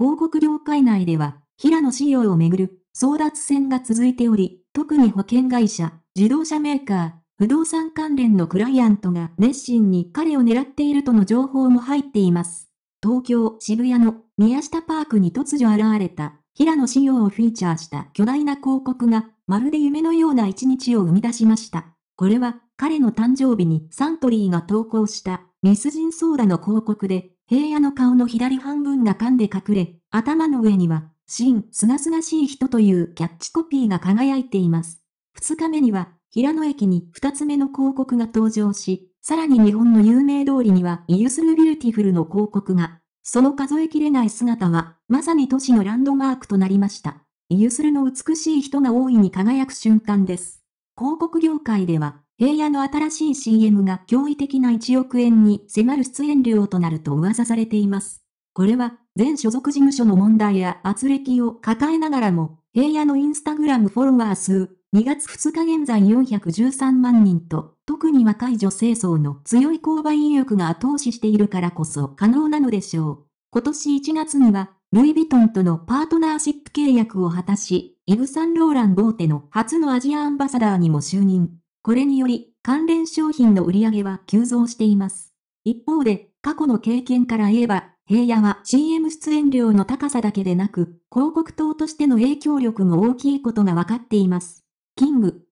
広告業界内では、平野仕様をめぐる争奪戦が続いており、特に保険会社、自動車メーカー、不動産関連のクライアントが熱心に彼を狙っているとの情報も入っています。東京・渋谷の宮下パークに突如現れた平野仕様をフィーチャーした巨大な広告がまるで夢のような一日を生み出しました。これは彼の誕生日にサントリーが投稿したミスジンソーダの広告で平野の顔の左半分が噛んで隠れ、頭の上には、新、すがすがしい人というキャッチコピーが輝いています。二日目には、平野駅に二つ目の広告が登場し、さらに日本の有名通りには、イユスルビューティフルの広告が、その数えきれない姿は、まさに都市のランドマークとなりました。イユスルの美しい人が大いに輝く瞬間です。広告業界では、平野の新しい CM が驚異的な1億円に迫る出演料となると噂されています。これは、全所属事務所の問題や圧力を抱えながらも、平野のインスタグラムフォロワー数、2月2日現在413万人と、特に若い女性層の強い購買意欲が後押ししているからこそ可能なのでしょう。今年1月には、ルイ・ヴィトンとのパートナーシップ契約を果たし、イブ・サンローラン・ボーテの初のアジアアンバサダーにも就任。これにより、関連商品の売り上げは急増しています。一方で、過去の経験から言えば、平野は CM 出演料の高さだけでなく、広告塔としての影響力も大きいことが分かっています。キング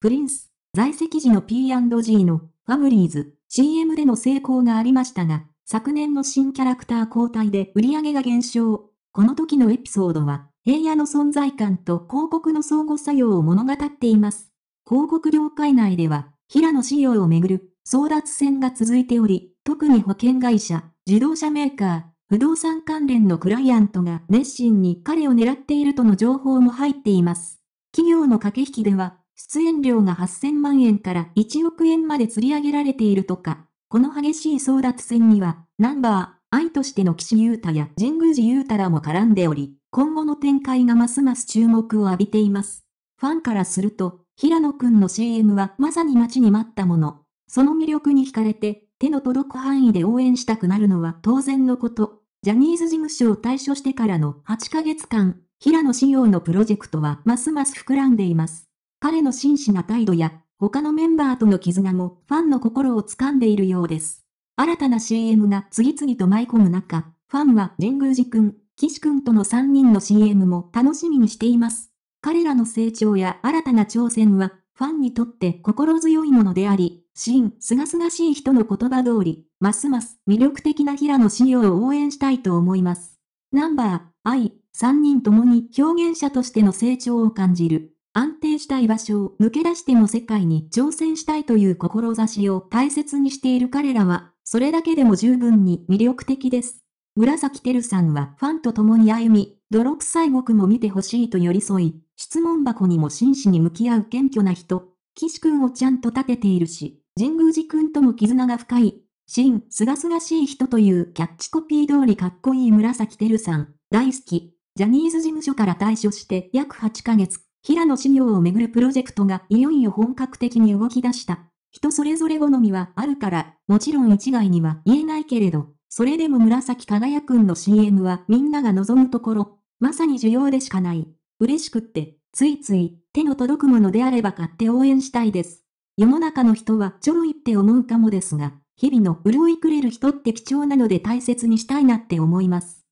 プリンス在籍時の P&G のファブリーズ CM での成功がありましたが、昨年の新キャラクター交代で売り上げが減少。この時のエピソードは、平野の存在感と広告の相互作用を物語っています。広告業界内では、平野仕様をめぐる争奪戦が続いており、特に保険会社、自動車メーカー、不動産関連のクライアントが熱心に彼を狙っているとの情報も入っています。企業の駆け引きでは、出演料が8000万円から1億円まで釣り上げられているとか、この激しい争奪戦には、ナンバー、愛としての岸優太や神宮寺優太らも絡んでおり、今後の展開がますます注目を浴びています。ファンからすると、平野くんの CM はまさに待ちに待ったもの。その魅力に惹かれて、手の届く範囲で応援したくなるのは当然のこと。ジャニーズ事務所を退所してからの8ヶ月間、平野仕様のプロジェクトはますます膨らんでいます。彼の真摯な態度や、他のメンバーとの絆もファンの心を掴んでいるようです。新たな CM が次々と舞い込む中、ファンは神宮寺くん、岸くんとの3人の CM も楽しみにしています。彼らの成長や新たな挑戦は、ファンにとって心強いものであり、新、すがすがしい人の言葉通り、ますます魅力的な平野仕様を応援したいと思います。ナンバー、愛、3人ともに表現者としての成長を感じる。安定した居場所を抜け出しても世界に挑戦したいという志を大切にしている彼らは、それだけでも十分に魅力的です。紫てるさんはファンと共に歩み、泥臭い僕も見てほしいと寄り添い、質問箱にも真摯に向き合う謙虚な人、岸くんをちゃんと立てているし、神宮寺くんとも絆が深い、新、すがすがしい人というキャッチコピー通りかっこいい紫てるさん、大好き。ジャニーズ事務所から退所して約8ヶ月、平野紫耀をめぐるプロジェクトがいよいよ本格的に動き出した。人それぞれ好みはあるから、もちろん一概には言えないけれど、それでも紫輝くんの CM はみんなが望むところ、まさに需要でしかない。嬉しくって、ついつい手の届くものであれば買って応援したいです。世の中の人はちょろいって思うかもですが、日々の潤いくれる人って貴重なので大切にしたいなって思います。